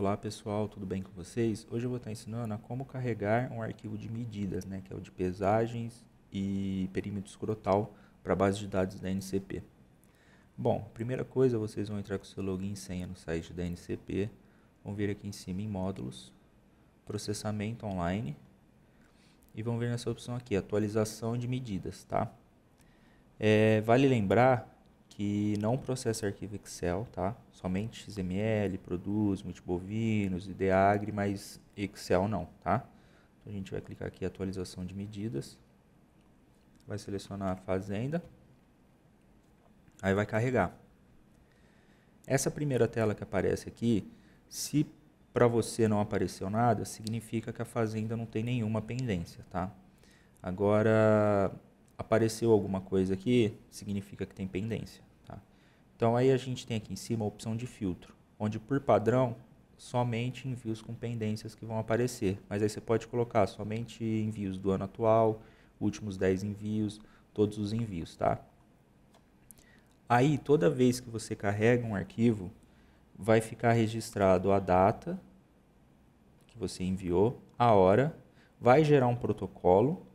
Olá pessoal, tudo bem com vocês? Hoje eu vou estar ensinando a como carregar um arquivo de medidas, né, que é o de pesagens e perímetro escrotal para a base de dados da NCP. Bom, primeira coisa, vocês vão entrar com o seu login e senha no site da NCP, vão vir aqui em cima em módulos, processamento online e vão ver nessa opção aqui, atualização de medidas, tá? É, vale lembrar que não processa arquivo Excel, tá? Somente XML, produz, multibovinos, IDAGRE, mas Excel não, tá? Então a gente vai clicar aqui em atualização de medidas, vai selecionar a fazenda, aí vai carregar. Essa primeira tela que aparece aqui, se para você não apareceu nada, significa que a fazenda não tem nenhuma pendência, tá? Agora, apareceu alguma coisa aqui, significa que tem pendência. Então aí a gente tem aqui em cima a opção de filtro, onde por padrão somente envios com pendências que vão aparecer, mas aí você pode colocar somente envios do ano atual, últimos 10 envios, todos os envios, tá? Aí toda vez que você carrega um arquivo, vai ficar registrado a data que você enviou, a hora, vai gerar um protocolo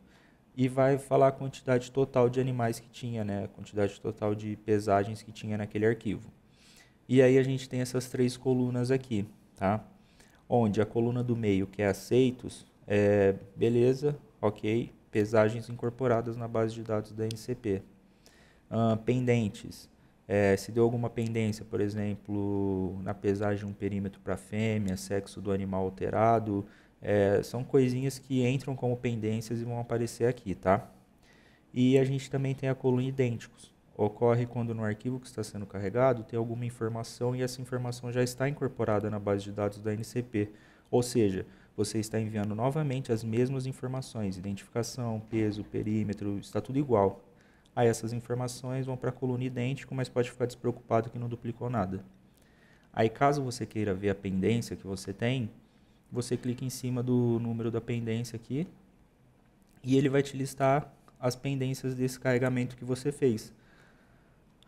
e vai falar a quantidade total de animais que tinha, né? A quantidade total de pesagens que tinha naquele arquivo. E aí a gente tem essas três colunas aqui, tá? Onde a coluna do meio, que é aceitos, é beleza, ok, pesagens incorporadas na base de dados da NCP. Uh, pendentes, é, se deu alguma pendência, por exemplo, na pesagem de um perímetro para fêmea, sexo do animal alterado, é, são coisinhas que entram como pendências e vão aparecer aqui, tá? E a gente também tem a coluna idênticos. Ocorre quando no arquivo que está sendo carregado tem alguma informação e essa informação já está incorporada na base de dados da NCP. Ou seja, você está enviando novamente as mesmas informações, identificação, peso, perímetro, está tudo igual. Aí essas informações vão para a coluna idêntico, mas pode ficar despreocupado que não duplicou nada. Aí caso você queira ver a pendência que você tem, você clica em cima do número da pendência aqui e ele vai te listar as pendências desse carregamento que você fez.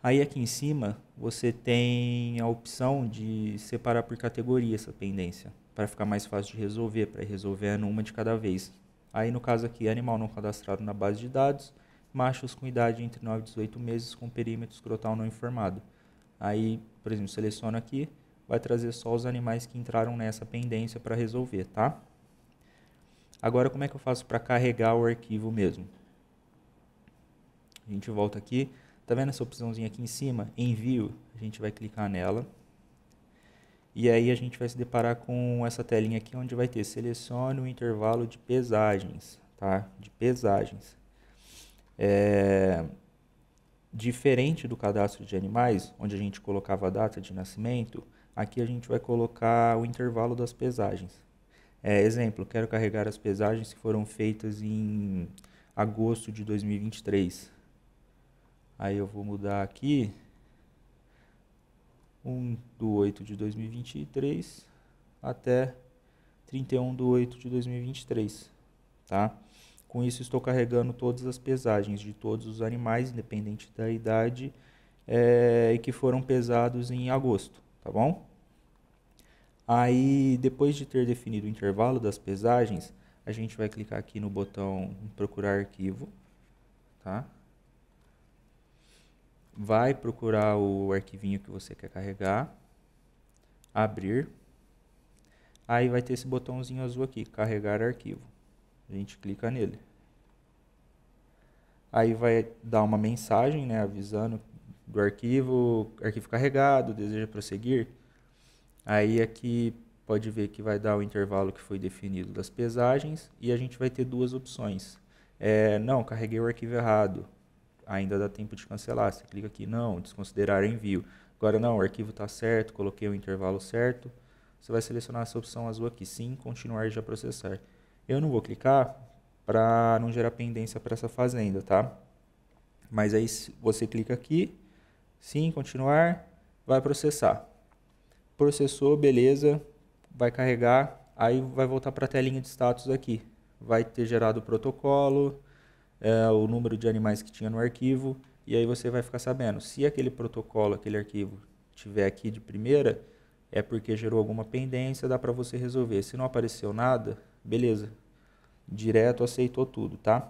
Aí aqui em cima você tem a opção de separar por categoria essa pendência, para ficar mais fácil de resolver, para resolver uma de cada vez. Aí no caso aqui, animal não cadastrado na base de dados, machos com idade entre 9 e 18 meses com perímetro escrotal não informado. Aí, por exemplo, seleciono aqui, vai trazer só os animais que entraram nessa pendência para resolver, tá? Agora, como é que eu faço para carregar o arquivo mesmo? A gente volta aqui, tá vendo essa opçãozinha aqui em cima? Envio, a gente vai clicar nela. E aí a gente vai se deparar com essa telinha aqui, onde vai ter selecione o intervalo de pesagens, tá? De pesagens. É, diferente do cadastro de animais, onde a gente colocava a data de nascimento, aqui a gente vai colocar o intervalo das pesagens. É, exemplo, quero carregar as pesagens que foram feitas em agosto de 2023. Aí eu vou mudar aqui 1 do 8 de 2023 até 31 do 8 de 2023, tá? Com isso, estou carregando todas as pesagens de todos os animais, independente da idade, é, e que foram pesados em agosto, tá bom? Aí, depois de ter definido o intervalo das pesagens, a gente vai clicar aqui no botão procurar arquivo, tá? Vai procurar o arquivinho que você quer carregar, abrir, aí vai ter esse botãozinho azul aqui, carregar arquivo. A gente clica nele. Aí vai dar uma mensagem, né, avisando do arquivo, arquivo carregado, deseja prosseguir. Aí aqui é pode ver que vai dar o intervalo que foi definido das pesagens e a gente vai ter duas opções. É, não, carreguei o arquivo errado. Ainda dá tempo de cancelar. Você clica aqui, não, desconsiderar envio. Agora não, o arquivo está certo, coloquei o intervalo certo. Você vai selecionar essa opção azul aqui, sim, continuar já processar. Eu não vou clicar para não gerar pendência para essa fazenda, tá? Mas aí você clica aqui, sim, continuar, vai processar. Processou, beleza, vai carregar, aí vai voltar para a telinha de status aqui. Vai ter gerado o protocolo, é, o número de animais que tinha no arquivo, e aí você vai ficar sabendo se aquele protocolo, aquele arquivo tiver aqui de primeira, é porque gerou alguma pendência, dá para você resolver. Se não apareceu nada, Beleza. Direto aceitou tudo, tá?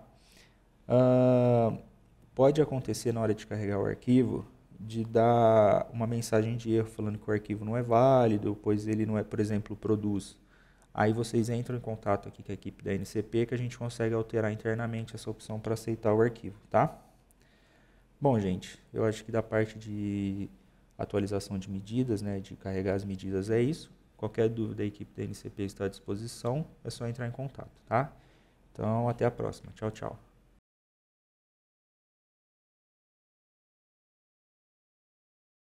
Uh, pode acontecer na hora de carregar o arquivo de dar uma mensagem de erro falando que o arquivo não é válido, pois ele não é, por exemplo, produz. Aí vocês entram em contato aqui com a equipe da NCP que a gente consegue alterar internamente essa opção para aceitar o arquivo, tá? Bom, gente, eu acho que da parte de atualização de medidas, né, de carregar as medidas é isso. Qualquer dúvida, a equipe da NCP está à disposição, é só entrar em contato, tá? Então, até a próxima. Tchau, tchau.